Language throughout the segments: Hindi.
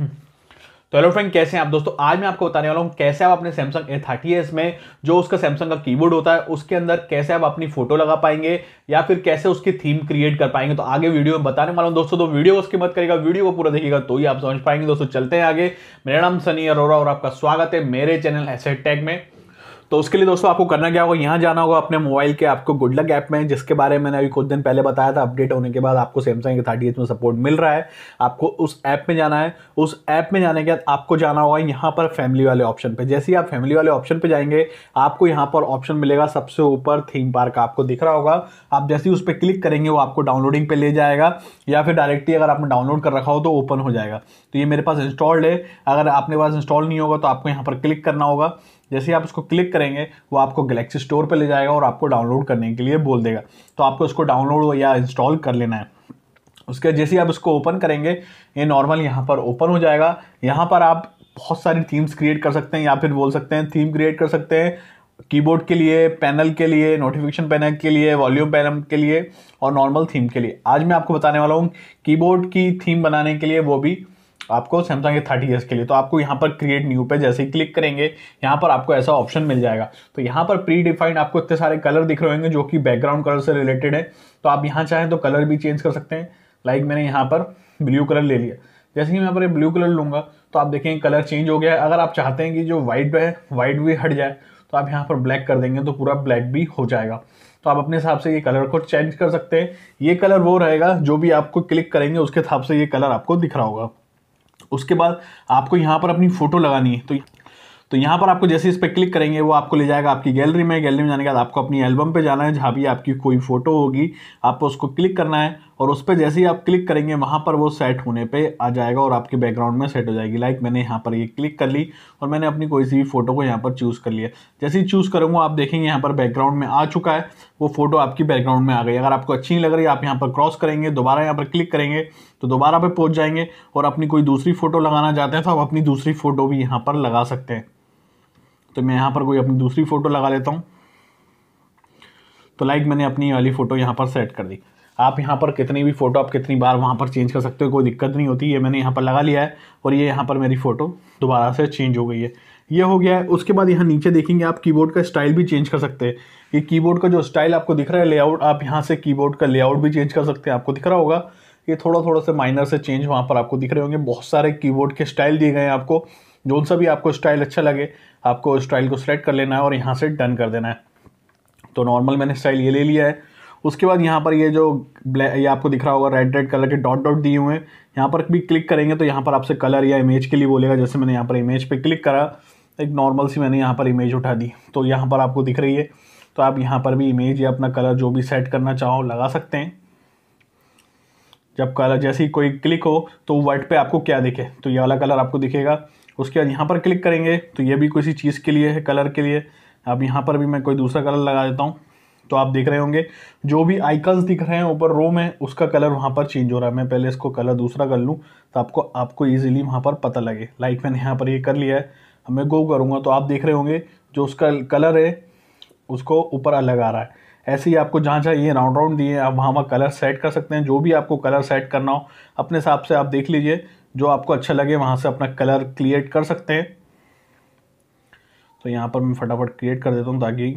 हम्म। तो हेलो फ्रेंड कैसे हैं आप दोस्तों आज मैं आपको बताने वाला हूँ कैसे आप अपने सैमसंग ए थर्टी एस में जो उसका सैमसंग का कीबोर्ड होता है उसके अंदर कैसे आप अपनी फोटो लगा पाएंगे या फिर कैसे उसकी थीम क्रिएट कर पाएंगे तो आगे वीडियो में बताने वाला हूँ दोस्तों तो वीडियो उसकी मत करेगा वीडियो को पूरा देखिएगा तो ही आप समझ पाएंगे दोस्तों चलते हैं आगे मेरा नाम सनी अरोरा और आपका स्वागत है मेरे चैनल एसेट टैग में तो उसके लिए दोस्तों आपको करना क्या होगा यहाँ जाना होगा अपने मोबाइल के आपको गुड लक ऐप में जिसके बारे में मैंने अभी कुछ दिन पहले बताया था अपडेट होने के बाद आपको सैमसंग के थर्टी में सपोर्ट मिल रहा है आपको उस ऐप में जाना है उस ऐप में जाने के बाद आपको जाना होगा यहाँ पर फैमिली वाले ऑप्शन पर जैसे ही आप फैमिली वाले ऑप्शन पर जाएंगे आपको यहाँ पर ऑप्शन मिलेगा सबसे ऊपर थीम पार्क आपको दिख रहा होगा आप जैसे ही उस पर क्लिक करेंगे वो आपको डाउनलोडिंग पर ले जाएगा या फिर डायरेक्टली अगर आपने डाउनलोड कर रखा हो तो ओपन हो जाएगा तो ये मेरे पास इंस्टॉल्ड है अगर आपने पास इंस्टॉल नहीं होगा तो आपको यहाँ पर क्लिक करना होगा जैसे आप उसको क्लिक करेंगे वो आपको गलेक्सी स्टोर पर ले जाएगा और आपको डाउनलोड करने के लिए बोल देगा तो आपको उसको डाउनलोड या इंस्टॉल कर लेना है उसके जैसे ही आप उसको ओपन करेंगे ये नॉर्मल यहाँ पर ओपन हो जाएगा यहाँ पर आप बहुत सारी थीम्स क्रिएट कर सकते हैं या फिर बोल सकते हैं थीम क्रिएट कर सकते हैं कीबोर्ड के लिए पैनल के लिए नोटिफिकेशन पैनल के लिए वॉल्यूम पैनल के लिए और नॉर्मल थीम के लिए आज मैं आपको बताने वाला हूँ कीबोर्ड की थीम बनाने के लिए वो भी आपको सैमसंग थर्टी एस के लिए तो आपको यहाँ पर क्रिएट न्यू पे जैसे ही क्लिक करेंगे यहाँ पर आपको ऐसा ऑप्शन मिल जाएगा तो यहाँ पर प्री डिफाइंड आपको इतने सारे कलर दिख रहे होंगे जो कि बैकग्राउंड कलर से रिलेटेड है तो आप यहाँ चाहें तो कलर भी चेंज कर सकते हैं लाइक मैंने यहाँ पर ब्लू कलर ले लिया जैसे ही मैं पर ब्लू कलर लूँगा तो आप देखेंगे कलर चेंज हो गया है अगर आप चाहते हैं कि जो वाइट है वाइट भी हट जाए तो आप यहाँ पर ब्लैक कर देंगे तो पूरा ब्लैक भी हो जाएगा तो आप अपने हिसाब से ये कलर को चेंज कर सकते हैं ये कलर वो रहेगा जो भी आपको क्लिक करेंगे उसके हिसाब से ये कलर आपको दिख रहा होगा उसके बाद आपको यहाँ पर अपनी फ़ोटो लगानी है तो तो यहाँ पर आपको जैसे इस पर क्लिक करेंगे वो आपको ले जाएगा आपकी गैलरी में गैलरी में जाने के बाद आपको अपनी एल्बम पे जाना है जहाँ भी आपकी कोई फ़ोटो होगी आपको उसको क्लिक करना है और उस पर जैसे ही आप क्लिक करेंगे वहाँ पर वो सेट होने पे आ जाएगा और आपके बैकग्राउंड में सेट हो जाएगी लाइक मैंने यहाँ पर ये क्लिक कर ली और मैंने अपनी कोई सी भी फ़ोटो को यहाँ पर चूज़ कर लिया जैसे ही चूज़ करूँगा आप देखेंगे यहाँ पर बैकग्राउंड में आ चुका है वो फ़ोटो आपकी बैकग्राउंड में आ गई अगर आपको अच्छी नहीं लग रही आप यहाँ पर क्रॉस करेंगे दोबारा यहाँ पर क्लिक करेंगे तो दोबारा पर पहुँच जाएंगे और अपनी कोई दूसरी फ़ोटो लगाना चाहते हैं तो आप अपनी दूसरी फ़ोटो भी यहाँ पर लगा सकते हैं तो मैं यहाँ पर कोई अपनी दूसरी फ़ोटो लगा लेता हूँ तो लाइक मैंने अपनी वाली फ़ोटो यहाँ पर सेट कर दी आप यहाँ पर कितनी भी फ़ोटो आप कितनी बार वहाँ पर चेंज कर सकते हो कोई दिक्कत नहीं होती ये मैंने यहाँ पर लगा लिया है और ये यहाँ पर मेरी फ़ोटो दोबारा से चेंज हो गई है ये हो गया है उसके बाद यहाँ नीचे देखेंगे आप कीबोर्ड का स्टाइल भी चेंज कर सकते हैं ये कीबोर्ड का जो स्टाइल आपको दिख रहा है लेआउट आप यहाँ से कीबोर्ड का लेआउट भी चेंज कर सकते हैं आपको दिख रहा होगा ये थोड़ा थोड़ा से माइनर से चेंज वहाँ पर आपको दिख रहे होंगे बहुत सारे कीबोर्ड के स्टाइल दिए गए हैं आपको जो सा भी आपको स्टाइल अच्छा लगे आपको स्टाइल को सिलेक्ट कर लेना है और यहाँ से डन कर देना है तो नॉर्मल मैंने स्टाइल ये ले लिया है उसके बाद यहाँ पर ये जो ब्लैक ये आपको दिख रहा होगा रेड रेड कलर के डॉट डॉट दिए हुए हैं यहाँ पर भी क्लिक करेंगे तो यहाँ पर आपसे कलर या इमेज के लिए बोलेगा जैसे मैंने यहाँ पर इमेज पर क्लिक करा एक नॉर्मल सी मैंने यहाँ पर इमेज उठा दी तो यहाँ पर आपको दिख रही है तो आप यहाँ पर भी इमेज या अपना कलर जो भी सेट करना चाहो लगा सकते हैं जब कलर जैसे ही कोई क्लिक हो तो वाइट पर आपको क्या दिखे तो ये वाला कलर आपको दिखेगा उसके बाद यहाँ पर क्लिक करेंगे तो ये भी किसी चीज़ के लिए है कलर के लिए अब यहाँ पर भी मैं कोई दूसरा कलर लगा देता हूँ तो आप देख रहे होंगे जो भी आइकन्स दिख रहे हैं ऊपर रो में उसका कलर वहाँ पर चेंज हो रहा है मैं पहले इसको कलर दूसरा कर लूँ तो आपको आपको ईजिली वहाँ पर पता लगे लाइक मैंने यहाँ पर ये कर लिया है अब मैं गो करूँगा तो आप देख रहे होंगे जो उसका कलर है उसको ऊपर अलग आ रहा है ऐसे ही आपको जहाँ चाहिए राउंड राउंड दिए आप वहाँ वहाँ कलर सेट कर सकते हैं जो भी आपको कलर सेट करना हो अपने हिसाब से आप देख लीजिए जो आपको अच्छा लगे वहाँ से अपना कलर क्रिएट कर सकते हैं तो यहाँ पर मैं फटाफट क्रिएट कर देता हूँ ताकि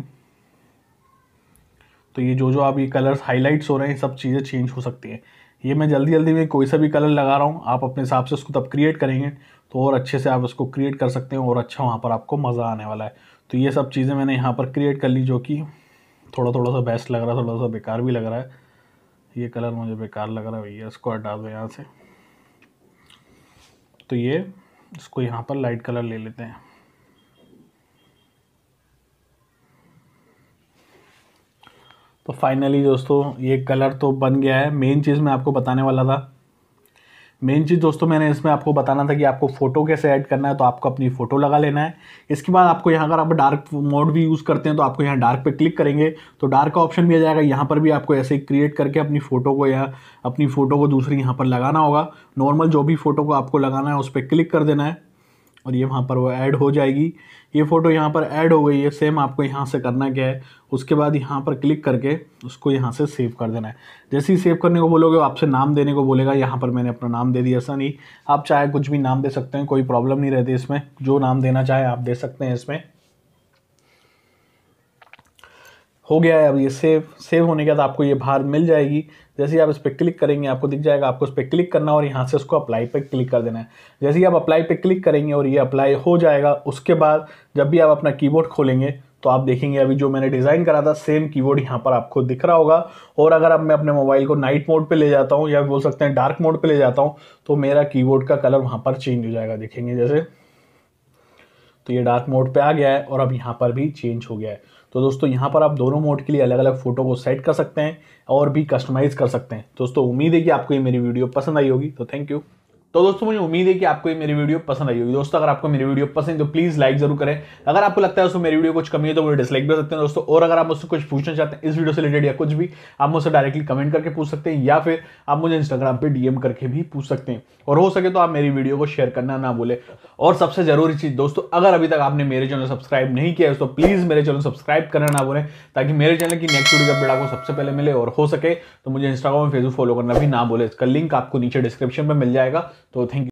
तो ये जो जो आप ये कलर्स हाईलाइट्स हो रहे हैं सब चीज़ें चेंज हो सकती हैं ये मैं जल्दी जल्दी में कोई सा भी कलर लगा रहा हूँ आप अपने हिसाब से उसको तब क्रिएट करेंगे तो और अच्छे से आप उसको क्रिएट कर सकते हैं और अच्छा वहाँ पर आपको मज़ा आने वाला है तो ये सब चीज़ें मैंने यहाँ पर क्रिएट कर ली जो कि थोड़ा थोड़ा सा बेस्ट लग रहा है थोड़ा सा बेकार भी लग रहा है ये कलर मुझे बेकार लग रहा है भैया इसको हटा दो यहाँ से तो ये इसको यहाँ पर लाइट कलर ले लेते हैं तो फाइनली दोस्तों ये कलर तो बन गया है मेन चीज़ मैं आपको बताने वाला था मेन चीज़ दोस्तों मैंने इसमें आपको बताना था कि आपको फ़ोटो कैसे ऐड करना है तो आपको अपनी फ़ोटो लगा लेना है इसके बाद आपको यहाँ अगर आप डार्क मोड भी यूज़ करते हैं तो आपको यहाँ डार्क पे क्लिक करेंगे तो डार्क का ऑप्शन भी आ जाएगा यहाँ पर भी आपको ऐसे ही क्रिएट करके अपनी फ़ोटो को या अपनी फ़ोटो को दूसरी यहाँ पर लगाना होगा नॉर्मल जो भी फ़ोटो को आपको लगाना है उस पर क्लिक कर देना है और ये वहाँ पर वो ऐड हो जाएगी ये फ़ोटो यहाँ पर ऐड हो गई है सेम आपको यहाँ से करना क्या है उसके बाद यहाँ पर क्लिक करके उसको यहाँ से सेव कर देना है जैसे ही सेव करने को बोलोगे आपसे नाम देने को बोलेगा यहाँ पर मैंने अपना नाम दे दिया ऐसा नहीं आप चाहे कुछ भी नाम दे सकते हैं कोई प्रॉब्लम नहीं रहती इसमें जो नाम देना चाहे आप दे सकते हैं इसमें हो गया है अब ये सेव सेव होने के बाद आपको ये बाहर मिल जाएगी जैसे ही आप इस पर क्लिक करेंगे आपको दिख जाएगा आपको इस पर क्लिक करना और यहाँ से उसको अप्लाई पर क्लिक कर देना है जैसे ही आप अप्लाई पर क्लिक करेंगे और ये अप्लाई हो जाएगा उसके बाद जब भी आप अपना कीबोर्ड खोलेंगे तो आप देखेंगे अभी जो मैंने डिज़ाइन करा था सेम कीबोर्ड यहाँ पर आपको दिख रहा होगा और अगर अब मैं अपने मोबाइल को नाइट मोड पे ले जाता हूँ या बोल सकते हैं डार्क मोड पे ले जाता हूँ तो मेरा कीबोर्ड का कलर वहाँ पर चेंज हो जाएगा देखेंगे जैसे तो ये डार्क मोड पे आ गया है और अब यहाँ पर भी चेंज हो गया है तो दोस्तों यहाँ पर आप दोनों मोड के लिए अलग अलग फ़ोटो को सेट कर सकते हैं और भी कस्टमाइज़ कर सकते हैं दोस्तों उम्मीद है कि आपको ये मेरी वीडियो पसंद आई होगी तो थैंक यू तो दोस्तों मुझे उम्मीद है कि आपको ये मेरी वीडियो पसंद आई होगी दोस्तों अगर आपको मेरी वीडियो पसंद है तो प्लीज़ लाइक जरूर करें अगर आपको लगता है दोस्तों मेरी वीडियो कुछ कमी है तो वो डिसलाइक भी सकते हैं दोस्तों और अगर आप मुझसे कुछ पूछना चाहते हैं इस वीडियो से रिलेटेड या कुछ भी आप मुझसे डायरेक्टली कमेंट करके पूछ सकते हैं या फिर आप मुझे इंस्टाग्राम पर डीएम करके भी पूछ सकते हैं और हो सके तो आप मेरी वीडियो को शेयर करना ना बोले और सबसे जरूरी चीज़ दोस्तों अगर अभी तक आपने मेरे चैनल सब्सक्राइब नहीं किया है तो प्लीज़ मेरे चैनल सब्सक्राइब करना ना भूलें ताकि मेरे चैनल की नेक्स्ट वीडियो अपडेट आपको सबसे पहले मिले और हो सके तो मुझे इंस्टाग्राम और फेसबुक फॉलो करना भी ना बोले इसका लिंक आपको नीचे डिस्क्रिप्शन में मिल जाएगा তো থ্যাংক ইউ